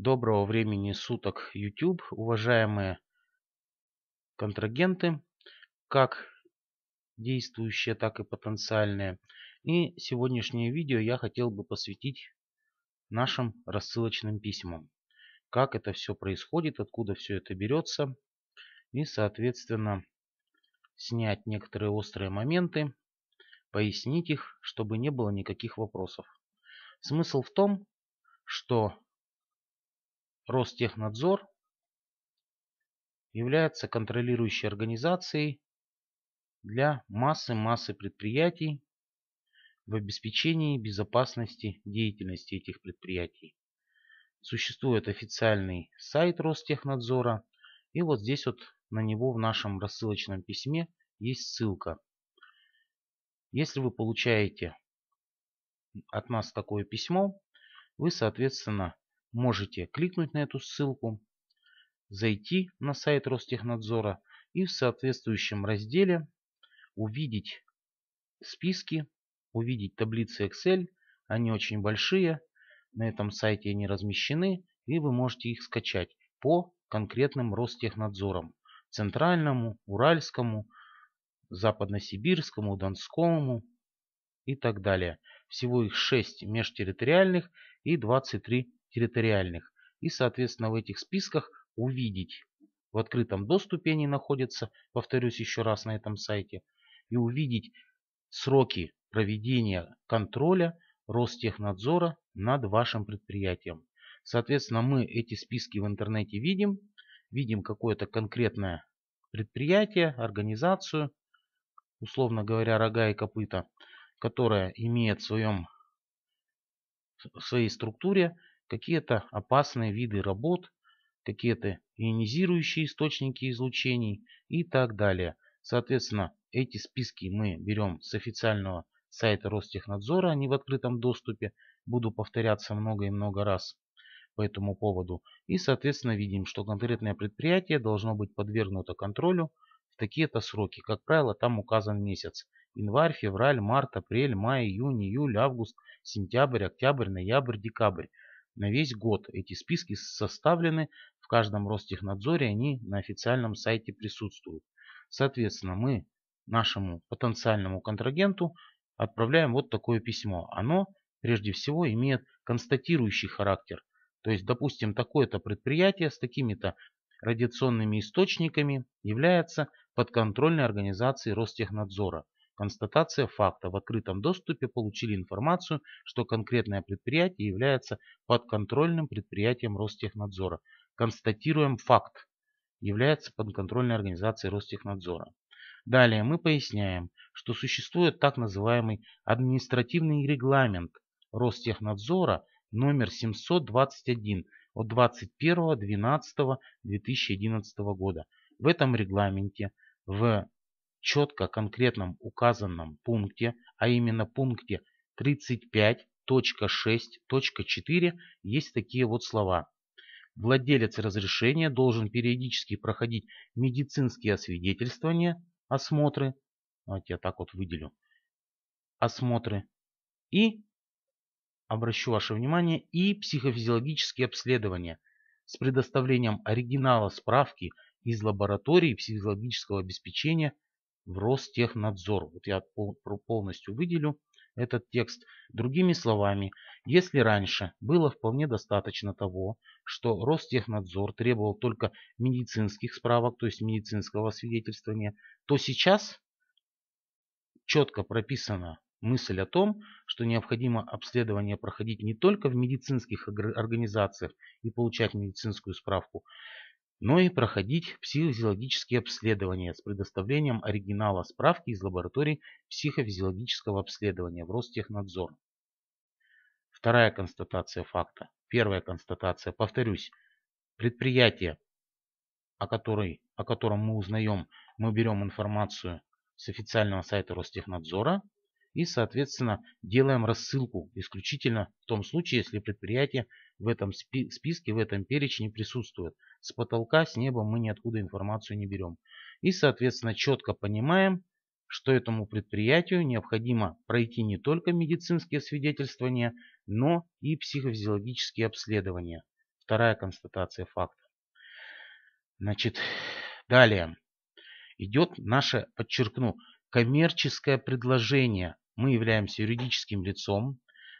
Доброго времени суток, YouTube, уважаемые контрагенты, как действующие, так и потенциальные. И сегодняшнее видео я хотел бы посвятить нашим рассылочным письмам. Как это все происходит, откуда все это берется. И, соответственно, снять некоторые острые моменты, пояснить их, чтобы не было никаких вопросов. Смысл в том, что Ростехнадзор является контролирующей организацией для массы-массы предприятий в обеспечении безопасности деятельности этих предприятий. Существует официальный сайт Ростехнадзора, и вот здесь вот на него в нашем рассылочном письме есть ссылка. Если вы получаете от нас такое письмо, вы, соответственно, можете кликнуть на эту ссылку, зайти на сайт Ростехнадзора и в соответствующем разделе увидеть списки, увидеть таблицы Excel. Они очень большие, на этом сайте они размещены, и вы можете их скачать по конкретным Ростехнадзорам. Центральному, Уральскому, Западносибирскому, Донскому и так далее. Всего их 6 межтерриториальных и 23 территориальных, и, соответственно, в этих списках увидеть. В открытом доступе они находятся, повторюсь еще раз на этом сайте, и увидеть сроки проведения контроля Ростехнадзора над вашим предприятием. Соответственно, мы эти списки в интернете видим, видим какое-то конкретное предприятие, организацию, условно говоря, рога и копыта, которая имеет в, своем, в своей структуре какие-то опасные виды работ, какие-то ионизирующие источники излучений и так далее. Соответственно, эти списки мы берем с официального сайта Ростехнадзора, они в открытом доступе. Буду повторяться много и много раз по этому поводу. И, соответственно, видим, что конкретное предприятие должно быть подвергнуто контролю в такие-то сроки. Как правило, там указан месяц. Январь, февраль, март, апрель, май, июнь, июль, август, сентябрь, октябрь, ноябрь, декабрь. На весь год эти списки составлены, в каждом Ростехнадзоре они на официальном сайте присутствуют. Соответственно, мы нашему потенциальному контрагенту отправляем вот такое письмо. Оно прежде всего имеет констатирующий характер. То есть, допустим, такое-то предприятие с такими-то радиационными источниками является подконтрольной организацией Ростехнадзора – констатация факта в открытом доступе получили информацию, что конкретное предприятие является подконтрольным предприятием Ростехнадзора. Констатируем факт. Является подконтрольной организацией Ростехнадзора. Далее мы поясняем, что существует так называемый административный регламент Ростехнадзора номер 721 от 21.12.2011 года. В этом регламенте в четко конкретном указанном пункте, а именно пункте 35.6.4 есть такие вот слова. Владелец разрешения должен периодически проходить медицинские освидетельствования, осмотры, давайте я так вот выделю, осмотры и, обращу ваше внимание, и психофизиологические обследования с предоставлением оригинала справки из лаборатории психологического обеспечения – в Ростехнадзор. Вот я полностью выделю этот текст. Другими словами, если раньше было вполне достаточно того, что Ростехнадзор требовал только медицинских справок, то есть медицинского свидетельствования, то сейчас четко прописана мысль о том, что необходимо обследование проходить не только в медицинских организациях и получать медицинскую справку, но и проходить психофизиологические обследования с предоставлением оригинала справки из лаборатории психофизиологического обследования в Ростехнадзор. Вторая констатация факта. Первая констатация, повторюсь, предприятие, о, которой, о котором мы узнаем, мы берем информацию с официального сайта Ростехнадзора и, соответственно, делаем рассылку исключительно в том случае, если предприятие в этом списке, в этом перечне присутствует. С потолка, с неба мы ниоткуда информацию не берем. И, соответственно, четко понимаем, что этому предприятию необходимо пройти не только медицинские свидетельствования, но и психофизиологические обследования. Вторая констатация факта. Значит, далее идет наше, подчеркну, коммерческое предложение. Мы являемся юридическим лицом,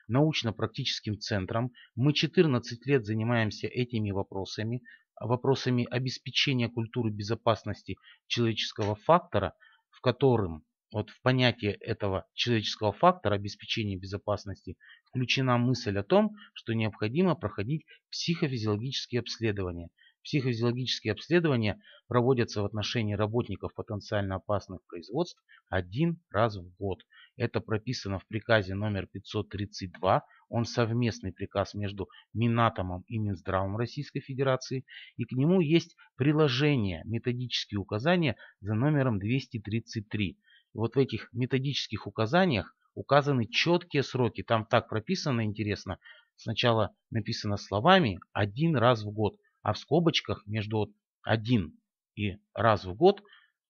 научно-практическим центром. Мы 14 лет занимаемся этими вопросами, вопросами обеспечения культуры безопасности человеческого фактора, в котором вот в понятие этого человеческого фактора обеспечения безопасности включена мысль о том, что необходимо проходить психофизиологические обследования – Психофизиологические обследования проводятся в отношении работников потенциально опасных производств один раз в год. Это прописано в приказе номер 532. Он совместный приказ между Минатомом и Минздравом Российской Федерации. И к нему есть приложение методические указания за номером 233. вот в этих методических указаниях указаны четкие сроки. Там так прописано, интересно. Сначала написано словами «один раз в год» а в скобочках между 1 и раз в год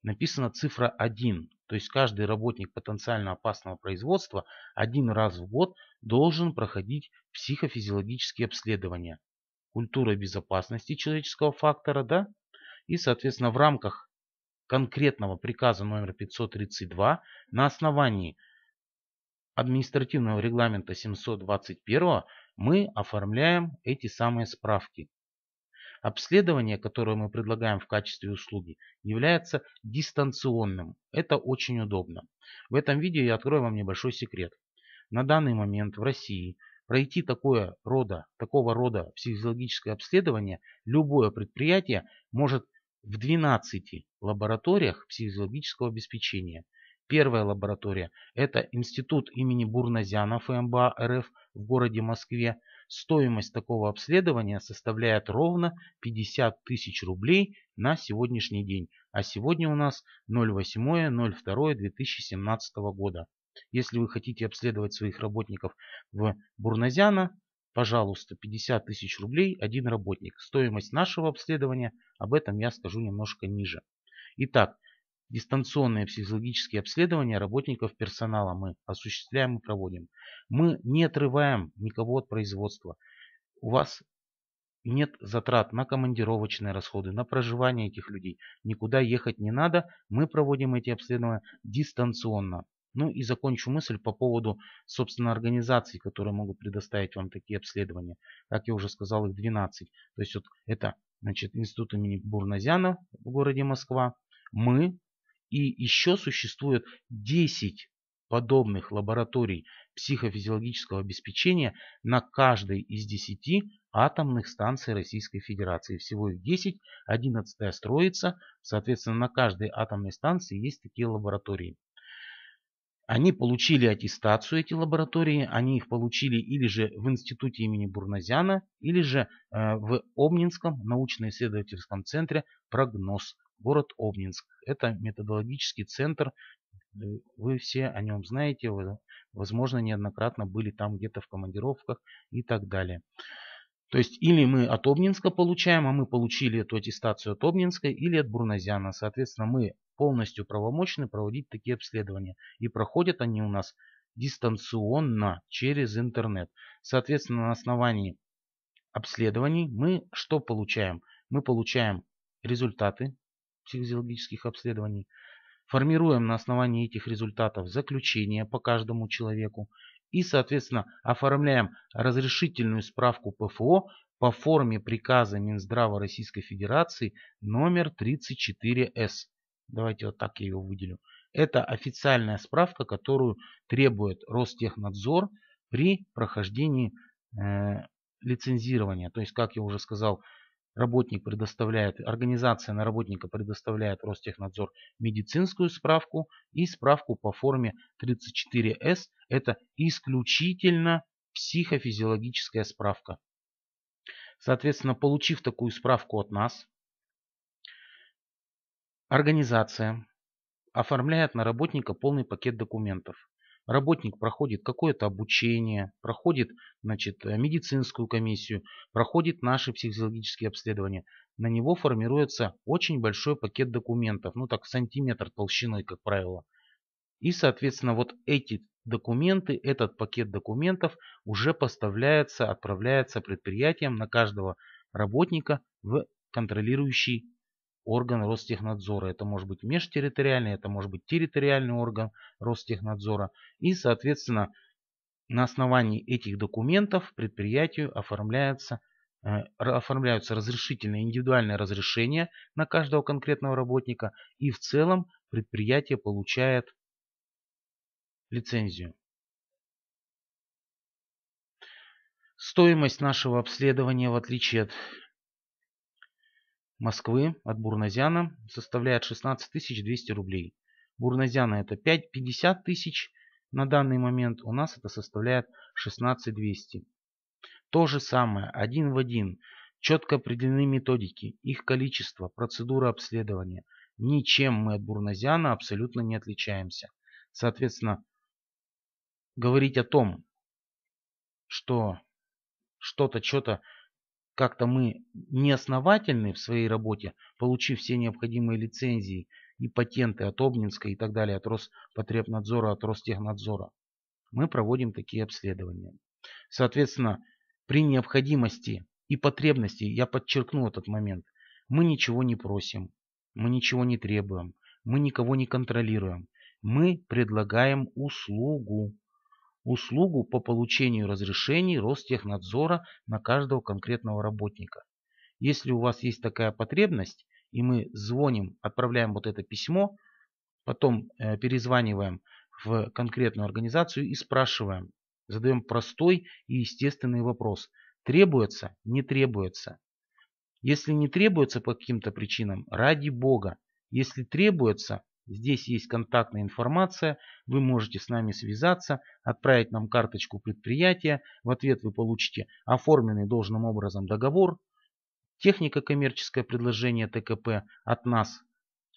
написана цифра 1. То есть каждый работник потенциально опасного производства один раз в год должен проходить психофизиологические обследования. Культура безопасности человеческого фактора, да? И, соответственно, в рамках конкретного приказа номер 532 на основании административного регламента 721 мы оформляем эти самые справки. Обследование, которое мы предлагаем в качестве услуги, является дистанционным. Это очень удобно. В этом видео я открою вам небольшой секрет. На данный момент в России пройти такое рода, такого рода психологическое обследование любое предприятие может в 12 лабораториях психологического обеспечения. Первая лаборатория – это Институт имени Бурназяна ФМБА РФ в городе Москве. Стоимость такого обследования составляет ровно 50 тысяч рублей на сегодняшний день. А сегодня у нас 08.02.2017 года. Если вы хотите обследовать своих работников в Бурназяна, пожалуйста, 50 тысяч рублей один работник. Стоимость нашего обследования, об этом я скажу немножко ниже. Итак, Дистанционные психологические обследования работников персонала мы осуществляем и проводим. Мы не отрываем никого от производства. У вас нет затрат на командировочные расходы, на проживание этих людей. Никуда ехать не надо. Мы проводим эти обследования дистанционно. Ну и закончу мысль по поводу, собственно, организаций, которые могут предоставить вам такие обследования. Как я уже сказал, их 12. То есть вот это значит, Институт имени Бурназяна в городе Москва. Мы, и еще существует 10 подобных лабораторий психофизиологического обеспечения на каждой из 10 атомных станций Российской Федерации. Всего их 10, 11 строится, соответственно, на каждой атомной станции есть такие лаборатории. Они получили аттестацию, эти лаборатории, они их получили или же в институте имени Бурназяна, или же э, в Обнинском научно-исследовательском центре «Прогноз», город Обнинск. Это методологический центр, вы все о нем знаете, вы, возможно, неоднократно были там где-то в командировках и так далее. То есть или мы от Обнинска получаем, а мы получили эту аттестацию от Обнинска или от Бурназяна. Соответственно, мы полностью правомочны проводить такие обследования. И проходят они у нас дистанционно через интернет. Соответственно, на основании обследований мы что получаем? Мы получаем результаты психофизиологических обследований, формируем на основании этих результатов заключение по каждому человеку и, соответственно, оформляем разрешительную справку ПФО по форме приказа Минздрава Российской Федерации номер 34С. Давайте вот так я его выделю. Это официальная справка, которую требует Ростехнадзор при прохождении э, лицензирования. То есть, как я уже сказал, работник предоставляет, организация на работника предоставляет Ростехнадзор медицинскую справку и справку по форме 34С. Это исключительно психофизиологическая справка. Соответственно, получив такую справку от нас, организация оформляет на работника полный пакет документов работник проходит какое-то обучение, проходит значит, э, медицинскую комиссию, проходит наши психологические обследования. На него формируется очень большой пакет документов, ну так сантиметр толщиной, как правило. И, соответственно, вот эти документы, этот пакет документов уже поставляется, отправляется предприятием на каждого работника в контролирующий орган Ростехнадзора. Это может быть межтерриториальный, это может быть территориальный орган Ростехнадзора. И, соответственно, на основании этих документов предприятию оформляется э, оформляются разрешительные индивидуальные разрешения на каждого конкретного работника и в целом предприятие получает лицензию. Стоимость нашего обследования, в отличие от Москвы от Бурназяна составляет 16 200 рублей. Бурназяна это 50 тысяч на данный момент, у нас это составляет 16 200. То же самое, один в один. Четко определены методики, их количество, процедура обследования. Ничем мы от Бурназяна абсолютно не отличаемся. Соответственно, говорить о том, что что-то, что-то как-то мы неосновательны в своей работе, получив все необходимые лицензии и патенты от Обнинска и так далее, от Роспотребнадзора, от Ростехнадзора, мы проводим такие обследования. Соответственно, при необходимости и потребности, я подчеркну этот момент, мы ничего не просим, мы ничего не требуем, мы никого не контролируем, мы предлагаем услугу услугу по получению разрешений Ростехнадзора на каждого конкретного работника. Если у вас есть такая потребность, и мы звоним, отправляем вот это письмо, потом э, перезваниваем в конкретную организацию и спрашиваем, задаем простой и естественный вопрос. Требуется, не требуется. Если не требуется по каким-то причинам, ради Бога. Если требуется, Здесь есть контактная информация, вы можете с нами связаться, отправить нам карточку предприятия, в ответ вы получите оформленный должным образом договор, техника коммерческое предложение ТКП от нас.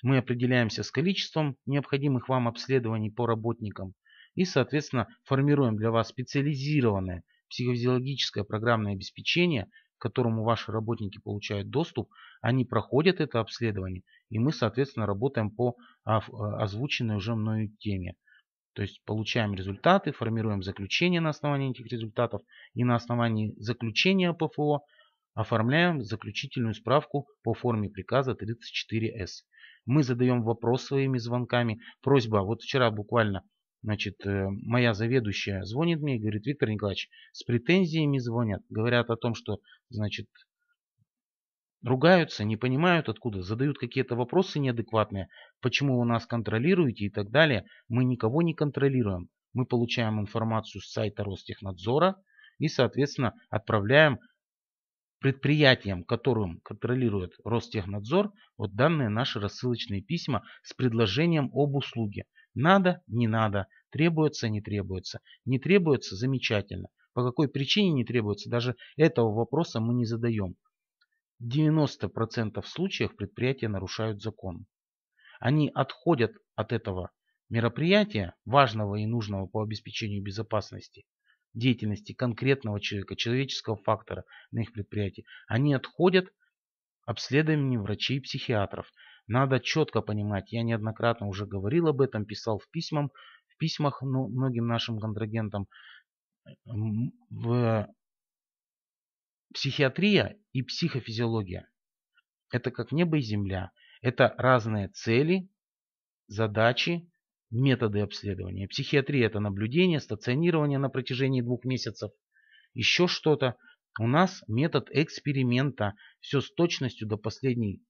Мы определяемся с количеством необходимых вам обследований по работникам и, соответственно, формируем для вас специализированное психофизиологическое программное обеспечение которому ваши работники получают доступ, они проходят это обследование, и мы, соответственно, работаем по а, а, озвученной уже мною теме. То есть получаем результаты, формируем заключение на основании этих результатов и на основании заключения ПФО оформляем заключительную справку по форме приказа 34С. Мы задаем вопрос своими звонками. Просьба, вот вчера буквально Значит, э, моя заведующая звонит мне и говорит, Виктор Николаевич, с претензиями звонят. Говорят о том, что, значит, ругаются, не понимают откуда, задают какие-то вопросы неадекватные, почему вы нас контролируете и так далее. Мы никого не контролируем. Мы получаем информацию с сайта Ростехнадзора и, соответственно, отправляем предприятиям, которым контролирует Ростехнадзор, вот данные наши рассылочные письма с предложением об услуге. Надо, не надо, требуется, не требуется. Не требуется, замечательно. По какой причине не требуется, даже этого вопроса мы не задаем. В 90% случаев предприятия нарушают закон. Они отходят от этого мероприятия, важного и нужного по обеспечению безопасности, деятельности конкретного человека, человеческого фактора на их предприятии. Они отходят обследованием врачей и психиатров. Надо четко понимать, я неоднократно уже говорил об этом, писал в письмах, в письмах ну, многим нашим контрагентам. В психиатрия и психофизиология – это как небо и земля. Это разные цели, задачи, методы обследования. Психиатрия – это наблюдение, стационирование на протяжении двух месяцев, еще что-то. У нас метод эксперимента, все с точностью до последней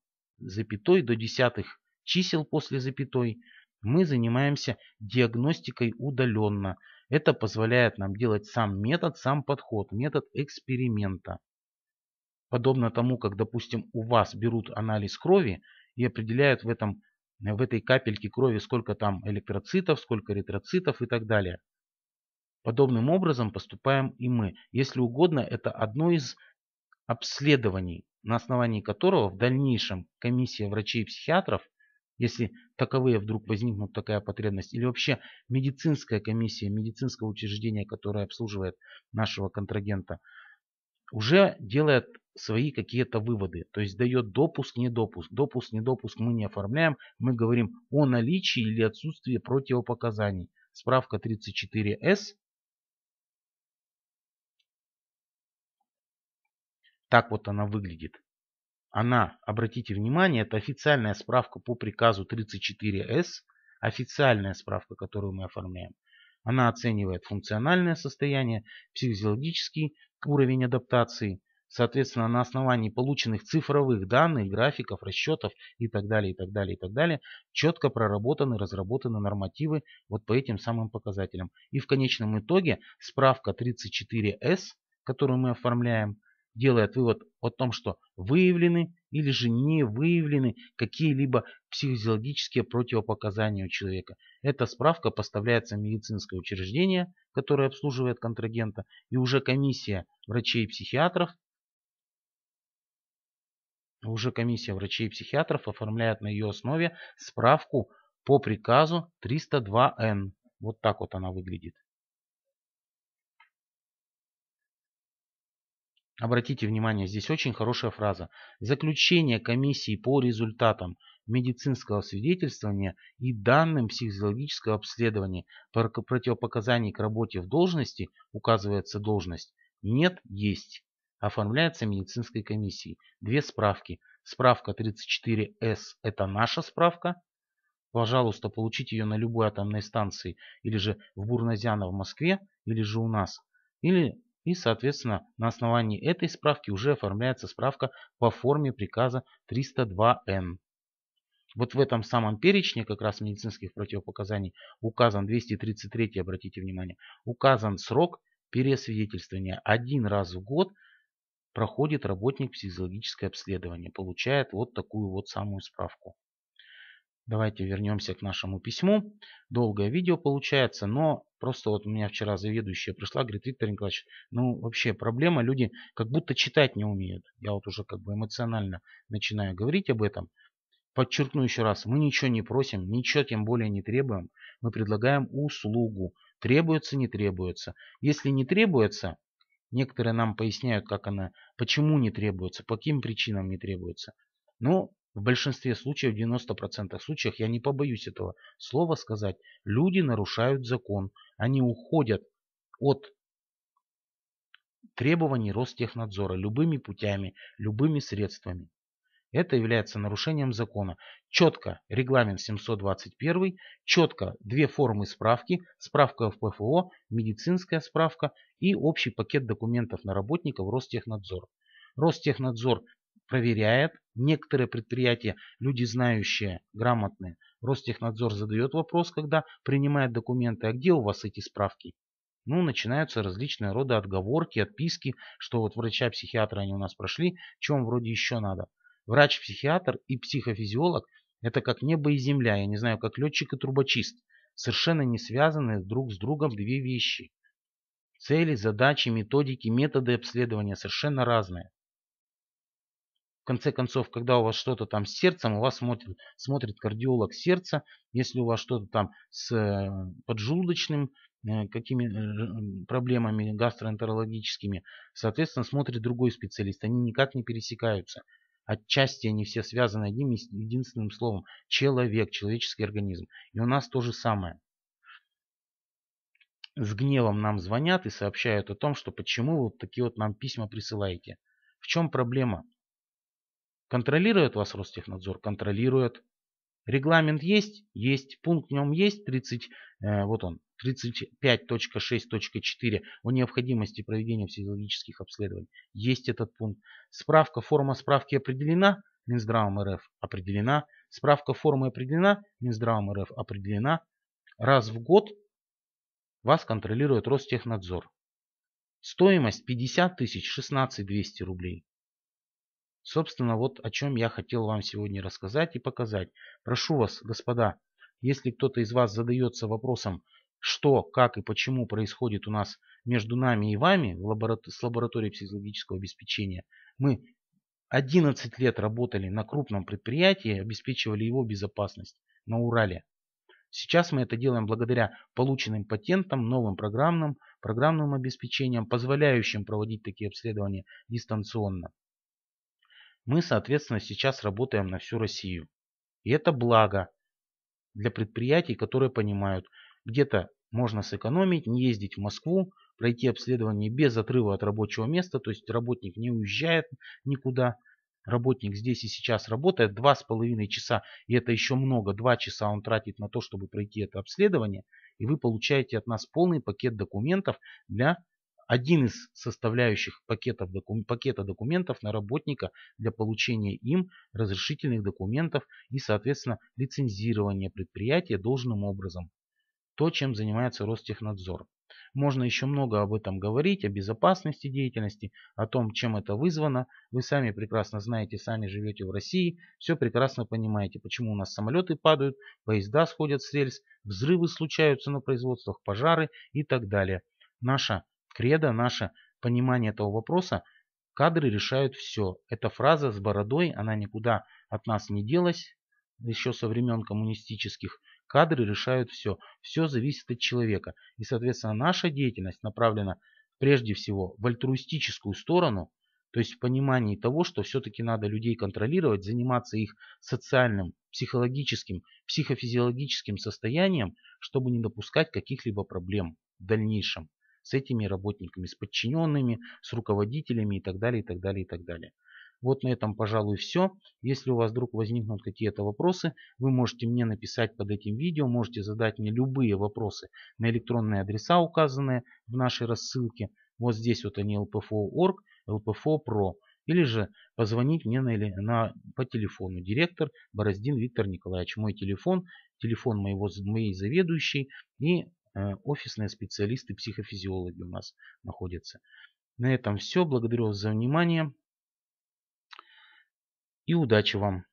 запятой до десятых чисел после запятой, мы занимаемся диагностикой удаленно. Это позволяет нам делать сам метод, сам подход, метод эксперимента. Подобно тому, как, допустим, у вас берут анализ крови и определяют в, этом, в этой капельке крови, сколько там электроцитов, сколько эритроцитов и так далее. Подобным образом поступаем и мы. Если угодно, это одно из обследований, на основании которого в дальнейшем комиссия врачей психиатров, если таковые вдруг возникнут такая потребность, или вообще медицинская комиссия, медицинского учреждения, которое обслуживает нашего контрагента, уже делает свои какие-то выводы. То есть дает допуск, недопуск допуск. недопуск мы не оформляем. Мы говорим о наличии или отсутствии противопоказаний. Справка 34С Так вот она выглядит. Она, обратите внимание, это официальная справка по приказу 34С, официальная справка, которую мы оформляем. Она оценивает функциональное состояние, психофизиологический уровень адаптации, соответственно, на основании полученных цифровых данных, графиков, расчетов и так далее, и так далее, и так далее, четко проработаны, разработаны нормативы вот по этим самым показателям. И в конечном итоге справка 34С, которую мы оформляем, делает вывод о том, что выявлены или же не выявлены какие-либо психофизиологические противопоказания у человека. Эта справка поставляется в медицинское учреждение, которое обслуживает контрагента, и уже комиссия врачей и психиатров уже комиссия врачей и психиатров оформляет на ее основе справку по приказу 302Н. Вот так вот она выглядит. Обратите внимание, здесь очень хорошая фраза. Заключение комиссии по результатам медицинского свидетельствования и данным психологического обследования противопоказаний к работе в должности, указывается должность, нет, есть. Оформляется медицинской комиссией. Две справки. Справка 34С – это наша справка. Пожалуйста, получите ее на любой атомной станции, или же в Бурназяна в Москве, или же у нас. Или и, соответственно, на основании этой справки уже оформляется справка по форме приказа 302Н. Вот в этом самом перечне как раз медицинских противопоказаний указан 233, обратите внимание, указан срок пересвидетельствования. Один раз в год проходит работник психологическое обследование, получает вот такую вот самую справку. Давайте вернемся к нашему письму. Долгое видео получается, но просто вот у меня вчера заведующая пришла, говорит, Виктор Николаевич, ну вообще проблема, люди как будто читать не умеют. Я вот уже как бы эмоционально начинаю говорить об этом. Подчеркну еще раз, мы ничего не просим, ничего тем более не требуем. Мы предлагаем услугу. Требуется, не требуется. Если не требуется, некоторые нам поясняют, как она, почему не требуется, по каким причинам не требуется. Ну, в большинстве случаев, в 90% случаев, я не побоюсь этого слова сказать, люди нарушают закон. Они уходят от требований Ростехнадзора любыми путями, любыми средствами. Это является нарушением закона. Четко регламент 721, четко две формы справки, справка в ПФО, медицинская справка и общий пакет документов на работников Ростехнадзор. Ростехнадзор проверяет, Некоторые предприятия, люди знающие, грамотные. Ростехнадзор задает вопрос, когда принимает документы, а где у вас эти справки? Ну, начинаются различные рода отговорки, отписки, что вот врача-психиатра они у нас прошли, чем вроде еще надо. Врач-психиатр и психофизиолог – это как небо и земля, я не знаю, как летчик и трубочист. Совершенно не связаны друг с другом две вещи. Цели, задачи, методики, методы обследования совершенно разные конце концов, когда у вас что-то там с сердцем, у вас смотрит, смотрит кардиолог сердца. Если у вас что-то там с э, поджелудочным э, какими э, проблемами гастроэнтерологическими, соответственно, смотрит другой специалист. Они никак не пересекаются. Отчасти они все связаны одним единственным словом. Человек, человеческий организм. И у нас то же самое с гневом нам звонят и сообщают о том, что почему вот такие вот нам письма присылаете. В чем проблема? Контролирует вас Ростехнадзор? Контролирует. Регламент есть? Есть. Пункт в нем есть 30, э, вот он, 35.6.4 о необходимости проведения физиологических обследований. Есть этот пункт. Справка, форма справки определена? Минздравом РФ определена. Справка формы определена? Минздравом РФ определена. Раз в год вас контролирует Ростехнадзор. Стоимость 50 тысяч 16 200 рублей. Собственно, вот о чем я хотел вам сегодня рассказать и показать. Прошу вас, господа, если кто-то из вас задается вопросом, что, как и почему происходит у нас между нами и вами в лаборат с лабораторией психологического обеспечения, мы 11 лет работали на крупном предприятии, обеспечивали его безопасность на Урале. Сейчас мы это делаем благодаря полученным патентам, новым программным, программным обеспечениям, позволяющим проводить такие обследования дистанционно. Мы, соответственно, сейчас работаем на всю Россию. И это благо для предприятий, которые понимают, где-то можно сэкономить, не ездить в Москву, пройти обследование без отрыва от рабочего места, то есть работник не уезжает никуда, работник здесь и сейчас работает 2,5 часа, и это еще много, 2 часа он тратит на то, чтобы пройти это обследование, и вы получаете от нас полный пакет документов для один из составляющих пакетов, пакета документов на работника для получения им разрешительных документов и, соответственно, лицензирования предприятия должным образом. То, чем занимается Ростехнадзор. Можно еще много об этом говорить, о безопасности деятельности, о том, чем это вызвано. Вы сами прекрасно знаете, сами живете в России, все прекрасно понимаете, почему у нас самолеты падают, поезда сходят с рельс, взрывы случаются на производствах, пожары и так далее. Наша Кредо, наше понимание этого вопроса, кадры решают все. Эта фраза с бородой, она никуда от нас не делась, еще со времен коммунистических. Кадры решают все. Все зависит от человека. И, соответственно, наша деятельность направлена прежде всего в альтруистическую сторону, то есть в понимании того, что все-таки надо людей контролировать, заниматься их социальным, психологическим, психофизиологическим состоянием, чтобы не допускать каких-либо проблем в дальнейшем с этими работниками, с подчиненными, с руководителями и так далее, и так далее, и так далее. Вот на этом, пожалуй, все. Если у вас вдруг возникнут какие-то вопросы, вы можете мне написать под этим видео, можете задать мне любые вопросы на электронные адреса, указанные в нашей рассылке. Вот здесь вот они lpfo.org, lpfo.pro. Или же позвонить мне на, на, по телефону. Директор Бороздин Виктор Николаевич. Мой телефон, телефон моего, моей заведующей и Э, офисные специалисты, психофизиологи у нас находятся. На этом все. Благодарю вас за внимание. И удачи вам!